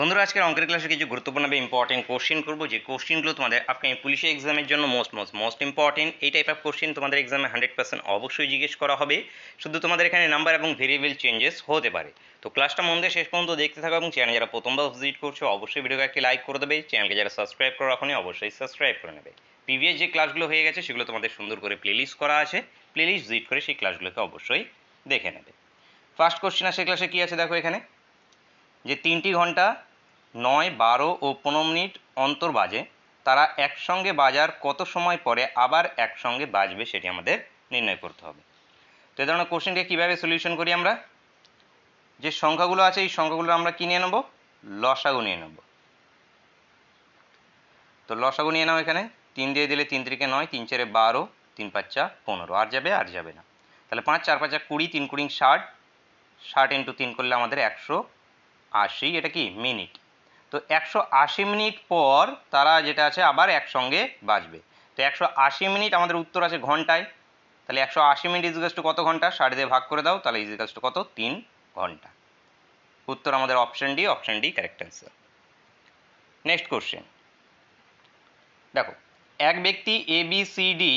বন্ধুরা আজকের অঙ্কের ক্লাসে কিছু গুরুত্বপূর্ণ বা ইম্পর্টেন্ট কোশ্চেন করবো যে কোশ্চেনগুলো তোমাদের আপনি পুলিশের এক্সামের জন্য মোস্ট মোস্ট মোস্ট ইম্পর্টেন্ট এই টাইপ অফ কোশ্চেন তোমাদের এক্সামে হান্ড্রেড পার্সেন্ট অবশ্যই জিজ্ঞেস করা হবে শুধু তোমাদের এখানে নাম্বার এবং ভেরিয়েবল চেঞ্জেস হতে পারে তো ক্লাসটা মন দিয়ে শেষ পর্যন্ত দেখতে থাকো এবং চ্যানেল যারা প্রথমবার ভিজিট করছো অবশ্যই ভিডিওকে একটি লাইক করে দেবে চ্যানেলকে যারা সাবস্ক্রাইব করো এখনই অবশ্যই সাবস্ক্রাইব করে নেবে প্রিভিয়াস যে ক্লাসগুলো হয়ে গেছে সেগুলো তোমাদের সুন্দর করে লিস্ট করা আছে লিস্ট ভিজিট করে সেই ক্লাসগুলোকে অবশ্যই দেখে নেবে ফার্স্ট কোশ্চেন আসে ক্লাসে কী আছে দেখো এখানে যে তিনটি ঘন্টা নয় বারো ও পনেরো মিনিট অন্তর বাজে তারা একসঙ্গে বাজার কত সময় পরে আবার একসঙ্গে বাজবে সেটি আমাদের নির্ণয় করতে হবে তো এ ধরনের কোশ্চেনকে কীভাবে সলিউশন করি আমরা যে সংখ্যাগুলো আছে এই সংখ্যাগুলো আমরা কী নিয়ে নেব লসাগু নিয়ে নেব তো লসাগু নিয়ে নাও এখানে তিন দিয়ে দিলে তিন তিরিকে নয় তিন চারে বারো তিন পাঁচা পনেরো আর যাবে আর যাবে না তাহলে পাঁচ চার পাঁচা কুড়ি তিন কুড়ি ষাট ষাট ইন্টু তিন করলে আমাদের একশো আশি এটা কি মিনিট তো একশো আশি মিনিট পর তারা যেটা আছে আবার একসঙ্গে বাজবে তো একশো আশি মিনিট আমাদের উত্তর আছে ঘন্টায় তাহলে একশো আশি মিনিট ইজিকাস কত ঘন্টা সাড়ে দিয়ে ভাগ করে দাও তাহলে ইজিকাস কত তিন ঘন্টা উত্তর আমাদের option D option D correct answer next question দেখো এক ব্যক্তি এ বি সি ডি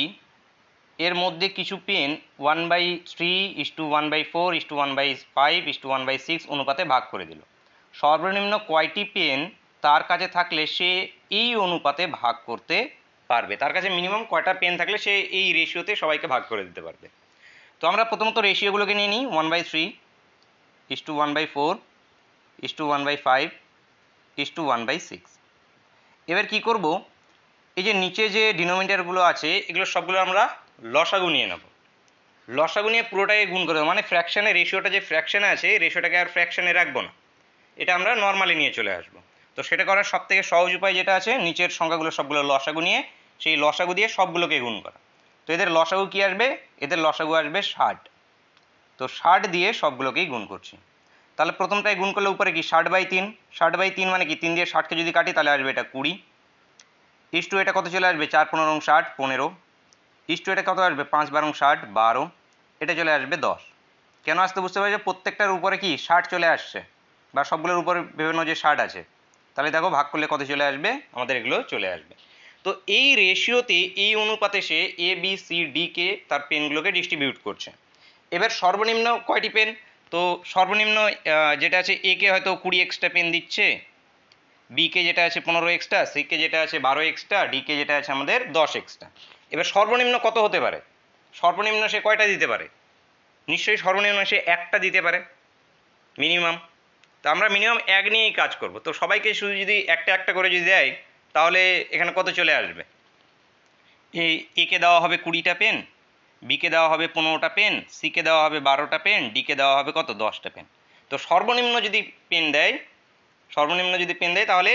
এর মধ্যে কিছু pen one by three is to one by four is to one by five is to one by six অনুপাতে ভাগ করে দিল সর্বনিম্ন কয়টি পেন তার কাছে থাকলে সে এই অনুপাতে ভাগ করতে পারবে তার কাছে মিনিমাম কয়টা পেন থাকলে সে এই রেশিওতে সবাইকে ভাগ করে দিতে পারবে তো আমরা প্রথমত রেশিওগুলোকে নিয়ে নিই one by three is to one by four is to one by five is to one by six এবার কী করব এই যে নিচে যে ডিনোমিনেটারগুলো আছে এগুলো সবগুলো আমরা লসাগু নিয়ে নেব লসাগু নিয়ে পুরোটাকে গুণ করে দেবো মানে ফ্র্যাকশানে রেশিওটা যে ফ্র্যাকশানে আছে রেশিওটাকে আর ফ্র্যাকশানে রাখবো না এটা আমরা নর্মালি নিয়ে চলে আসব তো সেটা করার সবথেকে সহজ উপায় যেটা আছে নিচের সংখ্যাগুলো সবগুলো লসাগু নিয়ে সেই লসাগু দিয়ে সবগুলোকে গুণ করা তো এদের লসাগু কি আসবে এদের লসাগু আসবে ষাট তো ষাট দিয়ে সবগুলোকেই গুণ করছি তাহলে প্রথমটায় গুণ করলে উপরে কি ষাট বাই তিন ষাট বাই তিন মানে কি তিন দিয়ে ষাটকে যদি কাটি তাহলে আসবে এটা কুড়ি ইস টু এটা কত চলে আসবে চার পনেরো ষাট পনেরো ইস টু এটা কত আসবে পাঁচ বারো ষাট বারো এটা চলে আসবে দশ কেন আসতে বুঝতে পারছো প্রত্যেকটার উপরে কি ষাট চলে আসছে বা সবগুলোর উপরে বিভিন্ন যে ষাট আছে তাহলে দেখো ভাগ করলে কত চলে আসবে আমাদের এগুলো চলে আসবে তো এই রেশিওতে এই অনুপাতে সে এ বি সি ডি কে তার পেনগুলোকে ডিস্ট্রিবিউট করছে এবার সর্বনিম্ন কয়টি পেন তো সর্বনিম্ন যেটা আছে এ কে হয়তো কুড়ি এক্সট্রা পেন দিচ্ছে বি কে যেটা আছে পনেরো এক্সট্রা সি কে যেটা আছে বারো এক্সট্রা ডি কে যেটা আছে আমাদের দশ এক্সট্রা এবার সর্বনিম্ন কত হতে পারে সর্বনিম্ন সে কয়টা দিতে পারে নিশ্চয়ই সর্বনিম্ন সে একটা দিতে পারে মিনিমাম তো আমরা মিনিমাম এক নিয়েই কাজ করব তো সবাইকে শুধু যদি একটা একটা করে যদি দেয় তাহলে এখানে কত চলে আসবে এই একে দেওয়া হবে কুড়িটা পেন বিকে দেওয়া হবে পনেরোটা পেন সিকে দেওয়া হবে বারোটা পেন ডিকে দেওয়া হবে কত দশটা পেন তো সর্বনিম্ন যদি পেন দেয় সর্বনিম্ন যদি পেন দেয় তাহলে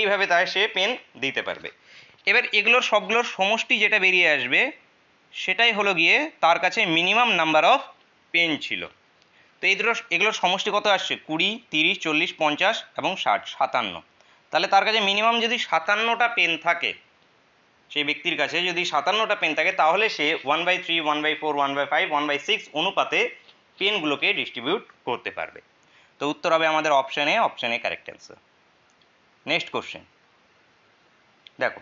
এইভাবে তাই সে পেন দিতে পারবে এবার এগুলোর সবগুলোর সমষ্টি যেটা বেরিয়ে আসবে সেটাই হলো গিয়ে তার কাছে মিনিমাম নাম্বার অফ পেন ছিল তো এইগুলো এগুলোর সমষ্টি কত আসছে কুড়ি তিরিশ চল্লিশ পঞ্চাশ এবং ষাট সাতান্ন তাহলে তার কাছে মিনিমাম যদি সাতান্নটা পেন থাকে সেই ব্যক্তির কাছে যদি সাতান্নটা পেন থাকে তাহলে সে one by three one by four one by five one by six অনুপাতে পেনগুলোকে ডিস্ট্রিবিউট করতে পারবে তো উত্তর হবে আমাদের অপশানে অপশানে কারেক্ট অ্যান্সার নেক্সট কোশ্চেন দেখো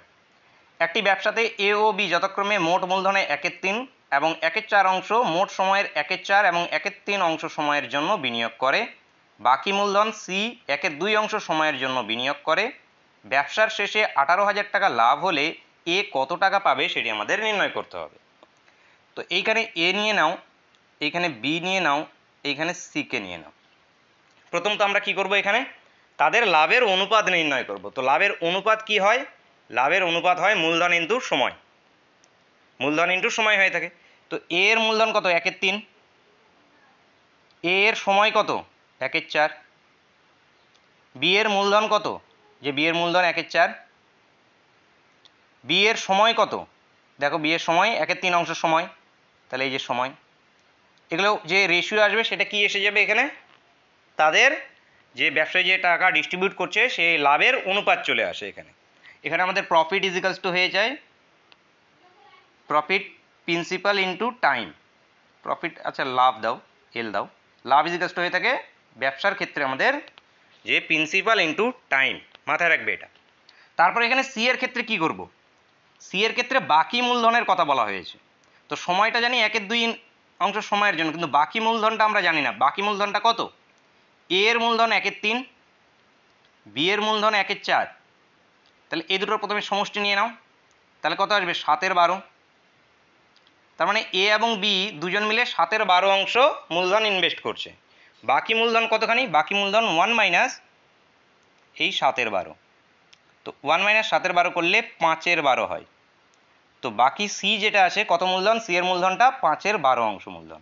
একটি ব্যবসাতে এ ও বি যথাক্রমে মোট মূলধনে একের তিন এবং একের চার অংশ মোট সময়ের একের চার এবং একের তিন অংশ সময়ের জন্য বিনিয়োগ করে বাকি মূলধন সি একের দুই অংশ সময়ের জন্য বিনিয়োগ করে ব্যবসার শেষে আঠারো হাজার টাকা লাভ হলে এ কত টাকা পাবে সেটি আমাদের নির্ণয় করতে হবে তো এইখানে এ নিয়ে নাও এইখানে বি নিয়ে নাও এইখানে সিকে নিয়ে নাও প্রথম তো আমরা কি করব এখানে তাদের লাভের অনুপাত নির্ণয় করব তো লাভের অনুপাত কি হয় লাভের অনুপাত হয় মূলধন ইন্দুর সময় মূলধন ইন্টু সময় হয়ে থাকে তো এর মূলধন কত একের তিন এর সময় কত একের চার বিয়ের মূলধন কত যে বিয়ের মূলধন একের চার বিয়ের সময় কত দেখো বিয়ের সময় একের তিন অংশ সময় তাহলে এই যে সময় এগুলো যে রেশিও আসবে সেটা কি এসে যাবে এখানে তাদের যে ব্যবসায় যে টাকা ডিস্ট্রিবিউট করছে সেই লাভের অনুপাত চলে আসে এখানে এখানে আমাদের প্রফিট ইজিক্যালস টু হয়ে যায় profit principal into time profit আচ্ছা লাভ দাও এল দাও লাভ ইজিকাস্ট হয়ে থাকে ব্যবসার ক্ষেত্রে আমাদের যে প্রিন্সিপাল ইন্টু টাইম মাথায় রাখবে এটা তারপর এখানে সি এর ক্ষেত্রে কি করব সি এর ক্ষেত্রে বাকি মূলধনের কথা বলা হয়েছে তো সময়টা জানি একের দুই অংশ সময়ের জন্য কিন্তু বাকি মূলধনটা আমরা জানি না বাকি মূলধনটা কত এ এর মূলধন একের তিন বি এর মূলধন একের চার তাহলে এই দুটোর প্রথমে সমষ্টি নিয়ে নাও তাহলে কত আসবে সাতের বারো তার মানে এ এবং বি দুজন মিলে সাতের বারো অংশ মূলধন ইনভেস্ট করছে বাকি মূলধন কতখানি বাকি মূলধন ওয়ান মাইনাস এই সাতের বারো তো ওয়ান মাইনাস সাতের বারো করলে পাঁচের বারো হয় তো বাকি সি যেটা আছে কত মূলধন সি এর মূলধনটা পাঁচের বারো অংশ মূলধন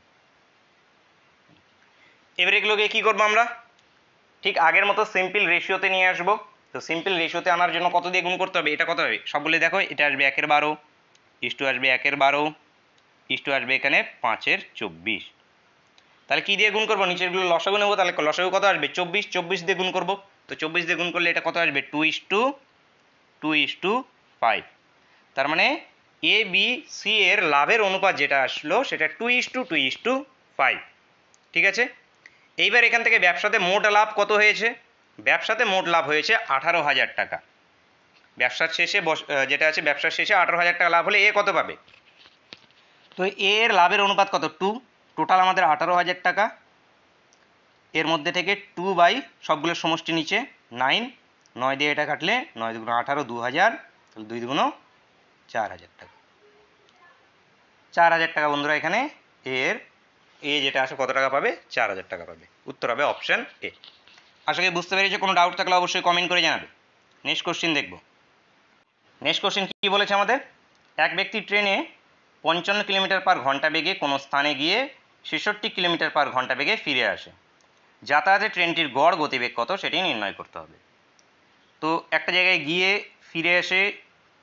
এবার এগুলোকে কী করবো আমরা ঠিক আগের মতো সিম্পল রেশিওতে নিয়ে আসবো তো সিম্পল রেশিওতে আনার জন্য কত দিয়ে গুণ করতে হবে এটা কত হবে সব বলে দেখো এটা আসবে একের বারো ইস টু আসবে একের বারো ইস্টু আসবে এখানে পাঁচের চব্বিশ তাহলে কী দিয়ে গুণ করবো নিচেরগুলো লসাগু নেবো তাহলে লসাগু কত আসবে চব্বিশ চব্বিশ দিয়ে গুণ করবো তো চব্বিশ দিয়ে গুণ করলে এটা কত আসবে two is to two is to five তার মানে এ বি সি এর লাভের অনুপাত যেটা আসলো সেটা two is to two is to five ঠিক আছে এইবার এখান থেকে ব্যবসাতে মোট লাভ কত হয়েছে ব্যবসাতে মোট লাভ হয়েছে আঠারো হাজার টাকা ব্যবসার শেষে যেটা আছে ব্যবসার শেষে আঠারো হাজার টাকা লাভ হলে এ কত পাবে তো এর লাভের অনুপাত কত টু টোটাল আমাদের আঠারো হাজার টাকা এর মধ্যে থেকে টু বাই সবগুলোর সমষ্টি নিচে নাইন নয় দিয়ে এটা কাটলে নয় দুগুণ আঠারো দু হাজার তাহলে দুই দুগুণ চার হাজার টাকা চার হাজার টাকা বন্ধুরা এখানে এর এ যেটা আসে কত টাকা পাবে চার হাজার টাকা পাবে উত্তর হবে অপশান এ আশা করি বুঝতে পেরেছি কোনো ডাউট থাকলে অবশ্যই কমেন্ট করে জানাবে নেক্সট কোশ্চিন দেখব নেক্সট কোশ্চিন কী বলেছে আমাদের এক ব্যক্তি ট্রেনে পঞ্চান্ন কিলোমিটার পার ঘন্টা বেগে কোনো স্থানে গিয়ে ছেষট্টি কিলোমিটার পার ঘন্টা বেগে ফিরে আসে যাতায়াতে ট্রেনটির গড় গতিবেগ কত সেটি নির্ণয় করতে হবে তো একটা জায়গায় গিয়ে ফিরে এসে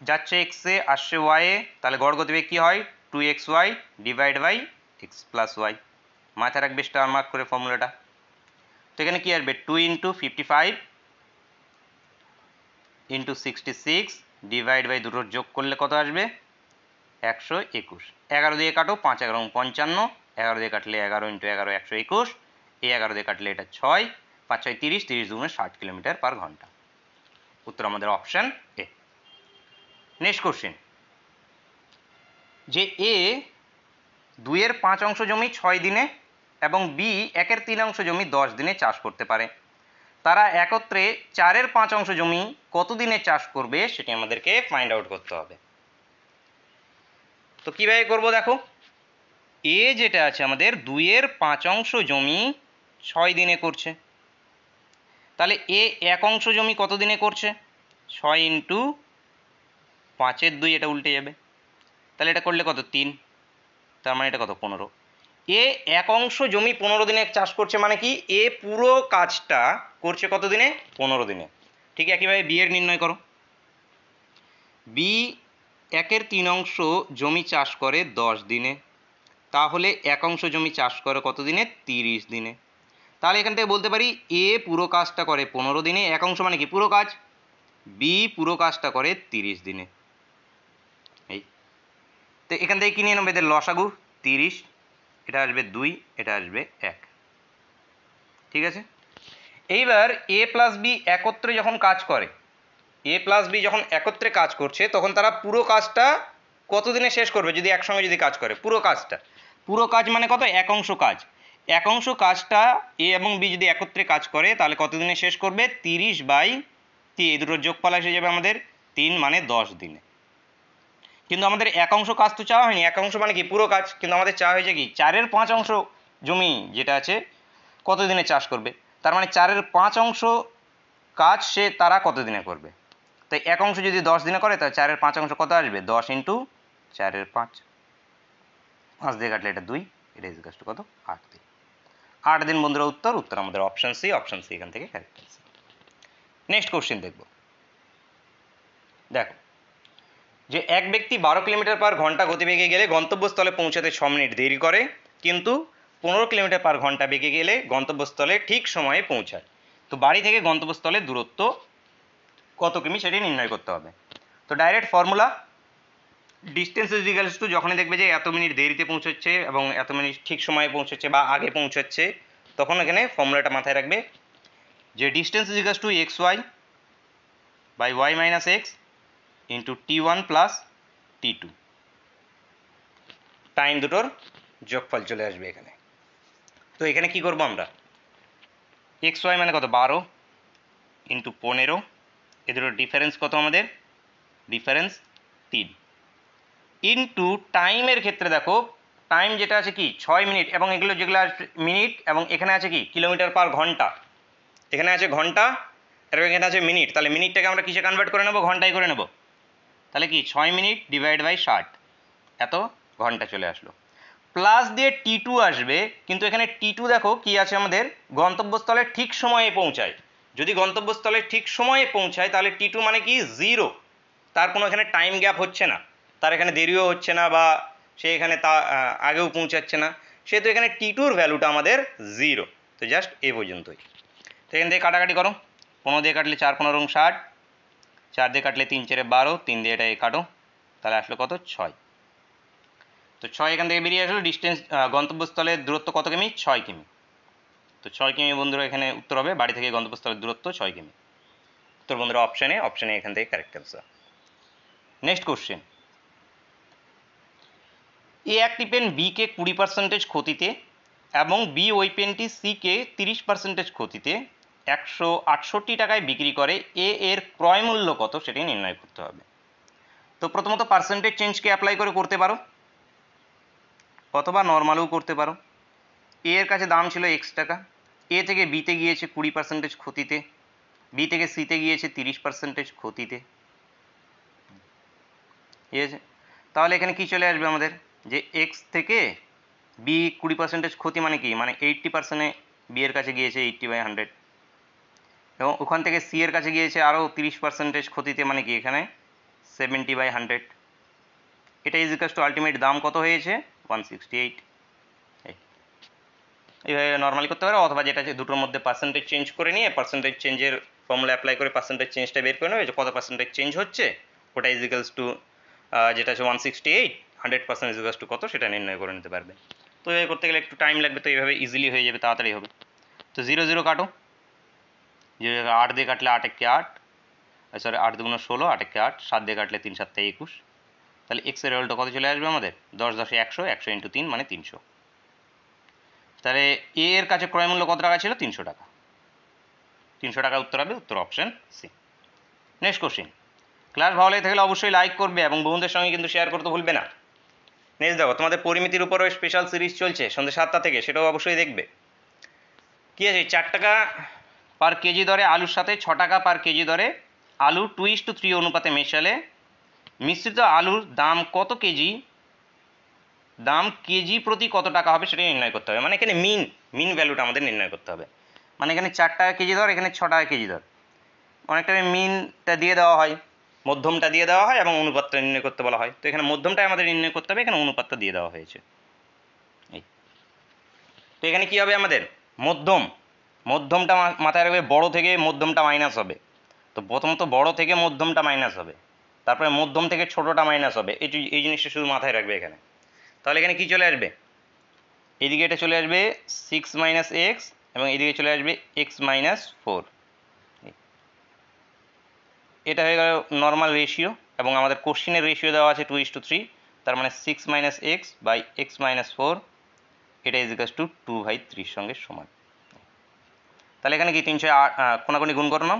যাচ্ছে এক্সে আসছে ওয়াইয়ে তাহলে গড় গতিবেগ কী হয় two X Y divide by X plus Y মাথায় রাখবে স্টার মার্ক করে ফর্মুলাটা তো এখানে কী আসবে two into fifty five into sixty six divide by দুটোর যোগ করলে কত আসবে একশো একুশ এগারো দিয়ে কাটো পাঁচ এগারো পঞ্চান্ন এগারো দিয়ে কাটলে এগারো ইন্টু এগারো একশো একুশ এই এগারো দিয়ে কাটলে এটা ছয় পাঁচ ছয় তিরিশ তিরিশ দুগুণে ষাট কিলোমিটার পার ঘন্টা উত্তর আমাদের অপশান এ নেক্সট কোশ্চেন যে এ দুইয়ের পাঁচ অংশ জমি ছয় দিনে এবং বি একের তিন অংশ জমি দশ দিনে চাষ করতে পারে তারা একত্রে চারের পাঁচ অংশ জমি কত দিনে চাষ করবে সেটি আমাদেরকে ফাইন্ড আউট করতে হবে তো কীভাবে করব দেখো এ যেটা আছে আমাদের দুইয়ের পাঁচ অংশ জমি ছয় দিনে করছে তাহলে এ এক অংশ জমি কত দিনে করছে ছয় ইন্টু পাঁচের দুই এটা উল্টে যাবে তাহলে এটা করলে কত তিন তার মানে এটা কত পনেরো এ এক অংশ জমি পনেরো দিনে চাষ করছে মানে কি এ পুরো কাজটা করছে কত দিনে পনেরো দিনে ঠিক একইভাবে বি এর নির্ণয় করো বি একের তিন অংশ জমি চাষ করে দশ দিনে তাহলে এক অংশ জমি চাষ করে কত দিনে তিরিশ দিনে তাহলে এখান থেকে বলতে পারি এ পুরো কাজটা করে পনেরো দিনে এক অংশ মানে কি পুরো কাজ বি পুরো কাজটা করে তিরিশ দিনে এই তো এখান থেকে কিনে নেবে এদের লসাগু তিরিশ এটা আসবে দুই এটা আসবে এক ঠিক আছে এইবার এ প্লাস বি একত্রে যখন কাজ করে এ প্লাস বি যখন একত্রে কাজ করছে তখন তারা পুরো কাজটা কতদিনে শেষ করবে যদি একসঙ্গে যদি কাজ করে পুরো কাজটা পুরো কাজ মানে কত এক অংশ কাজ এক অংশ কাজটা এ এবং বি যদি একত্রে কাজ করে তাহলে কতদিনে শেষ করবে তিরিশ বাই তি এই দুটোর যোগফল এসে যাবে আমাদের তিন মানে দশ দিনে কিন্তু আমাদের এক অংশ কাজ তো চাওয়া হয়নি এক অংশ মানে কি পুরো কাজ কিন্তু আমাদের চাওয়া হয়েছে কি চারের পাঁচ অংশ জমি যেটা আছে কতদিনে চাষ করবে তার মানে চারের পাঁচ অংশ কাজ সে তারা কতদিনে করবে তো এক অংশ যদি দশ দিনে করে তাহলে চারের পাঁচ অংশ কত আসবে দশ ইন্টু চারের পাঁচ পাঁচ দিয়ে কাটলে এটা দুই এটা ইজগাস কত আট দিন আট দিন বন্ধুরা উত্তর উত্তর আমাদের অপশন সি অপশন সি এখান থেকে কারেক্ট নেক্সট কোশ্চেন দেখব দেখো যে এক ব্যক্তি বারো কিলোমিটার পার ঘন্টা গতিবেগে গেলে গন্তব্যস্থলে পৌঁছাতে ছ মিনিট দেরি করে কিন্তু পনেরো কিলোমিটার পার ঘন্টা বেগে গেলে গন্তব্যস্থলে ঠিক সময়ে পৌঁছায় তো বাড়ি থেকে গন্তব্যস্থলে দূরত্ব কত কিমি সেটি নির্ণয় করতে হবে তো direct formula distance is equals to যখনই দেখবে যে এত মিনিট দেরিতে পৌঁছচ্ছে এবং এত মিনিট ঠিক সময়ে পৌঁছচ্ছে বা আগে পৌঁছচ্ছে তখন এখানে ফর্মুলাটা মাথায় রাখবে যে distance is equals to X Y by Y minus X into T one plus T two time দুটোর যোগফল চলে আসবে এখানে তো এখানে কি করবো আমরা এক্স ওয়াই মানে কত বারো ইন্টু পনেরো এ দুটোর ডিফারেন্স কত আমাদের ডিফারেন্স তিন ইনটু টাইমের ক্ষেত্রে দেখো টাইম যেটা আছে কি ছয় মিনিট এবং এগুলো যেগুলো মিনিট এবং এখানে আছে কি কিলোমিটার পার ঘন্টা এখানে আছে ঘন্টা আর এখানে আছে মিনিট তাহলে মিনিটটাকে আমরা কিসে কনভার্ট করে নেবো ঘন্টায় করে নেব তাহলে কি ছয় মিনিট ডিভাইড বাই ষাট এত ঘন্টা চলে আসলো প্লাস দিয়ে টি টু আসবে কিন্তু এখানে টি টু দেখো কি আছে আমাদের গন্তব্যস্থলে ঠিক সময়ে পৌঁছায় যদি গন্তব্যস্থলে ঠিক সময়ে পৌঁছায় তাহলে টি টু মানে কি জিরো তার কোনো এখানে টাইম গ্যাপ হচ্ছে না তার এখানে দেরিও হচ্ছে না বা সে এখানে তা আগেও পৌঁছাচ্ছে না সেহেতু এখানে টি টুর ভ্যালুটা আমাদের জিরো তো জাস্ট এ পর্যন্তই তো এখান থেকে কাটাকাটি করো পনেরো দিয়ে কাটলে চার পনেরো ষাট চার দিয়ে কাটলে তিন চারে বারো তিন দিয়ে এটা এ কাটো তাহলে আসলো কত ছয় তো ছয় এখান থেকে বেরিয়ে আসলো ডিস্টেন্স গন্তব্যস্থলের দূরত্ব কত কিমি ছয় কিমি তো ছয় কিমি বন্ধুরা এখানে উত্তর হবে বাড়ি থেকে গন্তব্যস্থলের দূরত্ব ছয় কিমি উত্তর বন্ধুরা অপশানে অপশানে এখান থেকে correct answer next question A একটি পেন বিকে কুড়ি পার্সেন্টেজ ক্ষতিতে এবং বি ওই পেনটি সিকে তিরিশ পার্সেন্টেজ ক্ষতিতে একশো আটষট্টি টাকায় বিক্রি করে এ এর ক্রয় মূল্য কত সেটি নির্ণয় করতে হবে তো প্রথমত পার্সেন্টেজ চেঞ্জকে অ্যাপ্লাই করে করতে পারো অথবা নর্মালও করতে পারো এ এর কাছে দাম ছিল এক্স টাকা এ থেকে বিতে গিয়েছে কুড়ি পার্সেন্টেজ ক্ষতিতে বি থেকে সিতে গিয়েছে তিরিশ পার্সেন্টেজ ক্ষতিতে ঠিক আছে তাহলে এখানে কি চলে আসবে আমাদের যে এক্স থেকে বি কুড়ি পার্সেন্টেজ ক্ষতি মানে কি মানে এইটটি পার্সেন্টে বি এর কাছে গিয়েছে এইট্টি বাই হান্ড্রেড এবং ওখান থেকে সি এর কাছে গিয়েছে আরও তিরিশ পার্সেন্টেজ ক্ষতিতে মানে কি এখানে সেভেন্টি বাই হান্ড্রেড এটা ইজ টু আলটিমেট দাম কত হয়েছে ওয়ান সিক্সটি এইট এইভাবে নর্মালি করতে পারো অথবা যেটা আছে দুটোর মধ্যে পার্সেন্টেজ চেঞ্জ করে নিয়ে পার্সেন্টেজ চেঞ্জের ফর্মুলা অ্যাপ্লাই করে পার্সেন্টেজ চেঞ্জটা বের করে নেবে যে কত পার্সেন্টেজ চেঞ্জ হচ্ছে ওটা ইজিক্যালস টু যেটা আছে one sixty eight hundred percent is equals to কত সেটা নির্ণয় করে নিতে পারবে তো এইভাবে করতে গেলে একটু টাইম লাগবে তো এইভাবে ইজিলি হয়ে যাবে তাড়াতাড়ি হবে তো জিরো জিরো কাটো জিরো আট দিয়ে কাটলে আট একে আট সরি আট দুগুণ ষোলো আট একে আট সাত দিয়ে কাটলে তিন সাতটা একুশ তাহলে এক্সের রেলটা কত চলে আসবে আমাদের দশ দশে একশো একশো ইন্টু তিন মানে তিনশো তাহলে এ এর কাছে ক্রয়মূল্য কত টাকা ছিল তিনশো টাকা তিনশো টাকা উত্তর হবে উত্তর option C next question class ভালো লেগে থাকলে অবশ্যই লাইক করবে এবং বন্ধুদের সঙ্গে কিন্তু শেয়ার করতে ভুলবে না নেক্সট দেখো তোমাদের পরিমিতির উপরও স্পেশাল সিরিজ চলছে সন্ধ্যে সাতটা থেকে সেটাও অবশ্যই দেখবে কী আছে চার টাকা পার কেজি দরে আলুর সাথে ছ টাকা পার কেজি দরে আলু টু ইস টু থ্রি অনুপাতে মেশালে মিশ্রিত আলুর দাম কত কেজি দাম কেজি প্রতি কত টাকা হবে সেটা নির্ণয় করতে হবে মানে এখানে মিন মিন ভ্যালুটা আমাদের নির্ণয় করতে হবে মানে এখানে চার টাকা কেজি ধর এখানে ছ টাকা কেজি ধর অনেকটা মিনটা দিয়ে দেওয়া হয় মধ্যমটা দিয়ে দেওয়া হয় এবং অনুপাতটা নির্ণয় করতে বলা হয় তো এখানে মধ্যমটাই আমাদের নির্ণয় করতে হবে এখানে অনুপাতটা দিয়ে দেওয়া হয়েছে এই তো এখানে কি হবে আমাদের মধ্যম মধ্যমটা মাথায় রাখবে বড় থেকে মধ্যমটা মাইনাস হবে তো প্রথমত বড় থেকে মধ্যমটা মাইনাস হবে তারপরে মধ্যম থেকে ছোটোটা মাইনাস হবে এই এই জিনিসটা শুধু মাথায় রাখবে এখানে তাহলে এখানে কি চলে আসবে এদিকে এটা চলে আসবে সিক্স মাইনাস এক্স এবং এদিকে চলে আসবে এক্স মাইনাস ফোর এটা হয়ে গেল নর্মাল রেশিও এবং আমাদের কোশ্চিনের রেশিও দেওয়া আছে টু ইস টু থ্রি তার মানে six minus X by X minus four এটা ইজিকাস টু টু বাই থ্রির সঙ্গে সমান তাহলে এখানে কি তিনশো আট কোনাকুনি গুণ করলাম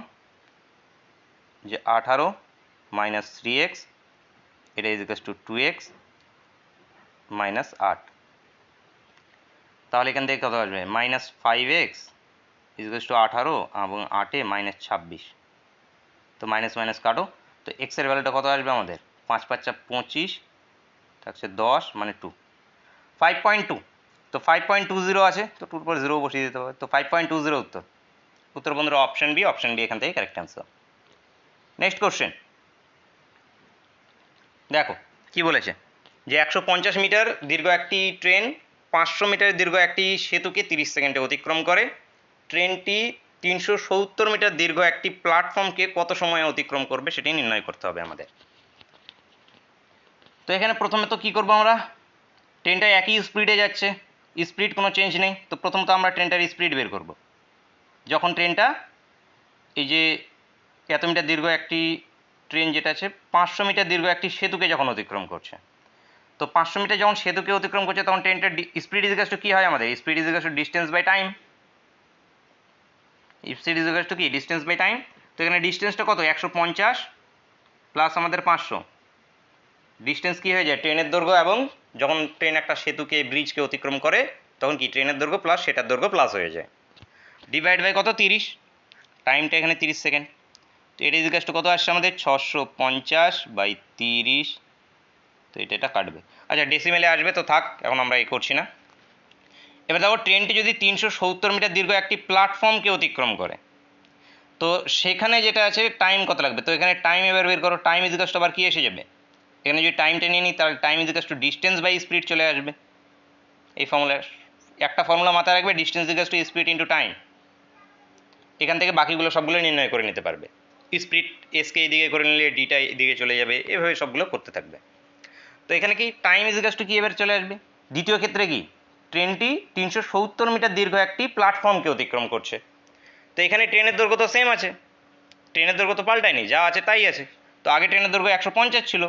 যে আঠারো মাইনাস থ্রি এক্স এটা is equals to two x minus আট তাহলে এখান থেকে কত আসবে minus five x is equals to আঠারো এবং আটে মাইনাস ছাব্বিশ তো মাইনাস মাইনাস কাটো তো এক্সের ভ্যালুটা কত আসবে আমাদের পাঁচ পাঁচটা পঁচিশ থাকছে দশ মানে টু ফাইভ পয়েন্ট টু তো ফাইভ পয়েন্ট টু জিরো আছে তো টুর পর জিরো বসিয়ে দিতে হবে তো ফাইভ পয়েন্ট টু জিরো উত্তর উত্তর বন্ধুরা অপশন বি অপশন বি এখান থেকে কারেক্ট অ্যান্সার নেক্সট কোশ্চেন দেখো কি বলেছে যে একশো পঞ্চাশ মিটার দীর্ঘ একটি ট্রেন পাঁচশো মিটার দীর্ঘ একটি সেতুকে তিরিশ সেকেন্ডে অতিক্রম করে ট্রেনটি তিনশো সত্তর মিটার দীর্ঘ একটি প্ল্যাটফর্মকে কত সময় অতিক্রম করবে সেটি নির্ণয় করতে হবে আমাদের তো এখানে প্রথমে তো কী করবো আমরা ট্রেনটা একই স্পিডে যাচ্ছে স্পিড কোনো চেঞ্জ নেই তো প্রথমত আমরা ট্রেনটার স্পিড বের করব যখন ট্রেনটা এই যে এত মিটার দীর্ঘ একটি ট্রেন যেটা আছে পাঁচশো মিটার দীর্ঘ একটি সেতুকে যখন অতিক্রম করছে তো পাঁচশো মিটার যখন সেতুকে অতিক্রম করছে তখন ট্রেনটা স্পিড ইজ টু কী হয় আমাদের speed is to distance by time speed is to কি ডিস্টেন্স বাই টাইম তো এখানে ডিস্টেন্সটা কত একশো পঞ্চাশ প্লাস আমাদের পাঁচশো ডিস্টেন্স কী হয়ে যায় ট্রেনের দৈর্ঘ্য এবং যখন ট্রেন একটা সেতুকে ব্রিজকে অতিক্রম করে তখন কি ট্রেনের দৈর্ঘ্য প্লাস সেটার দৈর্ঘ্য প্লাস হয়ে যায় ডিভাইড বাই কত তিরিশ টাইমটা এখানে তিরিশ সেকেন্ড তো এটা ইজ টু কত আসছে আমাদের ছশো পঞ্চাশ বাই তিরিশ তো এটা এটা কাটবে আচ্ছা ডেসিমেলে আসবে তো থাক এখন আমরা এ করছি না এবার দেখো ট্রেনটি যদি তিনশো সত্তর মিটার দীর্ঘ একটি প্ল্যাটফর্মকে অতিক্রম করে তো সেখানে যেটা আছে টাইম কত লাগবে তো এখানে টাইম এবার বের করো টাইম ইজ কাস্ট আবার কী এসে যাবে এখানে যদি টাইমটা নিয়ে নিই তাহলে টাইম কাস্ট টু ডিস্টেন্স বাই স্পিড চলে আসবে এই ফর্মুলা একটা ফর্মুলা মাথায় রাখবে distance is equals to speed into time এখান থেকে বাকিগুলো সবগুলো নির্ণয় করে নিতে পারবে স্পিড এসকে এদিকে করে নিলে ডিটা এদিকে চলে যাবে এভাবে সবগুলো করতে থাকবে তো এখানে কি টাইম ইজ টু কি এবার চলে আসবে দ্বিতীয় ক্ষেত্রে কি ট্রেনটি তিনশো সত্তর মিটার দীর্ঘ একটি প্ল্যাটফর্মকে অতিক্রম করছে তো এখানে ট্রেনের দৈর্ঘ্য তো সেম আছে ট্রেনের দৈর্ঘ্য তো পাল্টায়নি যা আছে তাই আছে তো আগে ট্রেনের দৈর্ঘ্য একশো পঞ্চাশ ছিল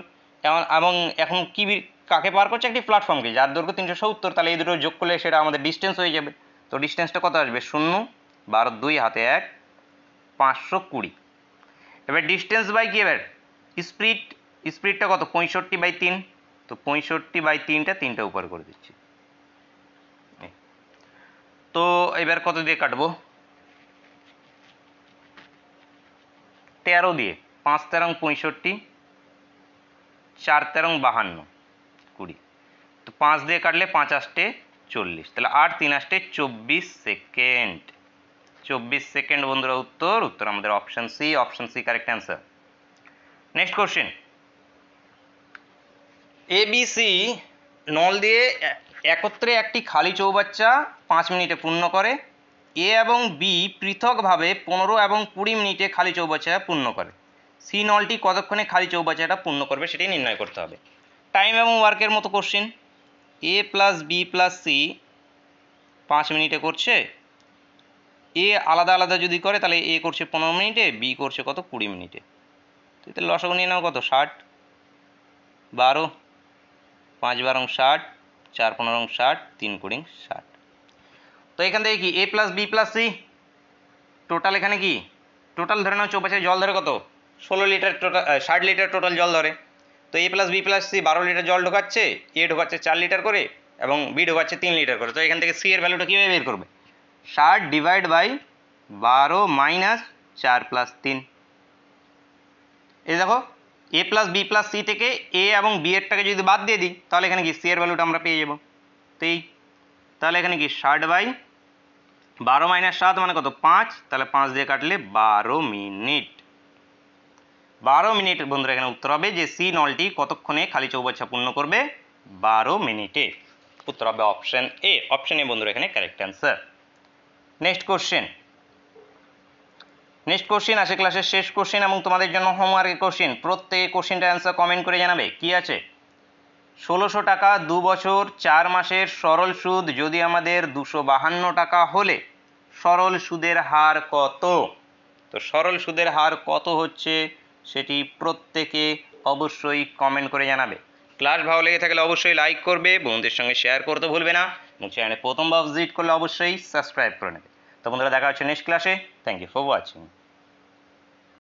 এমন এবং এখন কি কাকে পার করছে একটি প্ল্যাটফর্মকে যার দৈর্ঘ্য তিনশো সত্তর তাহলে এই দুটো যোগ করলে সেটা আমাদের ডিস্টেন্স হয়ে যাবে তো ডিস্টেন্সটা কত আসবে শূন্য বারো দুই হাতে এক পাঁচশো কুড়ি এবার ডিস্টেন্স বাই কি এবার স্পিড স্পিডটা কত পঁয়ষট্টি বাই তিন তো পঁয়ষট্টি বাই তিনটা তিনটা উপর করে দিচ্ছি তো এবার কত দিয়ে কাটবো তেরো দিয়ে পাঁচ তেরং পঁয়ষট্টি চার তেরং বাহান্ন কুড়ি তো পাঁচ দিয়ে কাটলে পাঁচ আষ্টে চল্লিশ তাহলে আট তিন আষ্টে চব্বিশ সেকেন্ড চব্বিশ সেকেন্ড বন্ধুরা উত্তর উত্তর আমাদের option C option C correct answer next question ABC নল দিয়ে একত্রে একটি খালি চৌবাচ্চা পাঁচ মিনিটে পূর্ণ করে এ এবং বি পৃথকভাবে পনেরো এবং কুড়ি মিনিটে খালি চৌবাচ্চা পূর্ণ করে সি নলটি কতক্ষণে খালি চৌবাচ্চাটা পূর্ণ করবে সেটি নির্ণয় করতে হবে টাইম এবং ওয়ার্কের মতো question A plus B plus C পাঁচ মিনিটে করছে এ আলাদা আলাদা যদি করে তাহলে এ করছে পনেরো মিনিটে বি করছে কত কুড়ি মিনিটে তো লসক নিয়ে নাও কত ষাট বারো পাঁচ বারং ষাট চার পনেরো ষাট তিন কুড়ি ষাট তো এখান থেকে কি A plus B plus C total এখানে কি টোটাল ধরে নাও চৌপাশে জল ধরে কত ষোলো লিটার টোটাল ষাট লিটার টোটাল জল ধরে তো A plus B plus C বারো লিটার জল ঢোকাচ্ছে এ ঢোকাচ্ছে চার লিটার করে এবং বি ঢোকাচ্ছে তিন লিটার করে তো এখান থেকে সি এর ভ্যালুটা কীভাবে বের করবে ষাট ডিভাইড বাই বারো মাইনাস চার প্লাস তিন এই দেখো A plus B plus C থেকে এ এবং বি এরটাকে যদি বাদ দিয়ে দিই তাহলে এখানে কি সি এর ভ্যালুটা আমরা পেয়ে যাব তো এই তাহলে এখানে কি ষাট বাই বারো মাইনাস সাত মানে কত পাঁচ তাহলে পাঁচ দিয়ে কাটলে বারো মিনিট বারো মিনিট বন্ধুরা এখানে উত্তর হবে যে সি নলটি কতক্ষণে খালি চৌবাচ্চা পূর্ণ করবে বারো মিনিটে উত্তর হবে অপশন এ অপশন এ বন্ধুরা এখানে correct answer next question next question আছে ক্লাসের শেষ কোশ্চিন এবং তোমাদের জন্য হোমওয়ার্কের কোশ্চিন প্রত্যেক কোশ্চিনটা অ্যান্সার কমেন্ট করে জানাবে কি আছে ষোলোশো টাকা দু বছর চার মাসের সরল সুদ যদি আমাদের দুশো বাহান্ন টাকা হলে সরল সুদের হার কত তো সরল সুদের হার কত হচ্ছে সেটি প্রত্যেকে অবশ্যই কমেন্ট করে জানাবে ক্লাস ভালো লেগে থাকলে অবশ্যই লাইক করবে বন্ধুদের সঙ্গে শেয়ার করতে ভুলবে না এবং চ্যানেলে প্রথম বা ভিজিট করলে অবশ্যই সাবস্ক্রাইব করে নেবে তো বন্ধুরা দেখা হচ্ছে নেক্সট ক্লাসে থ্যাংক ইউ ফর ওয়াচিং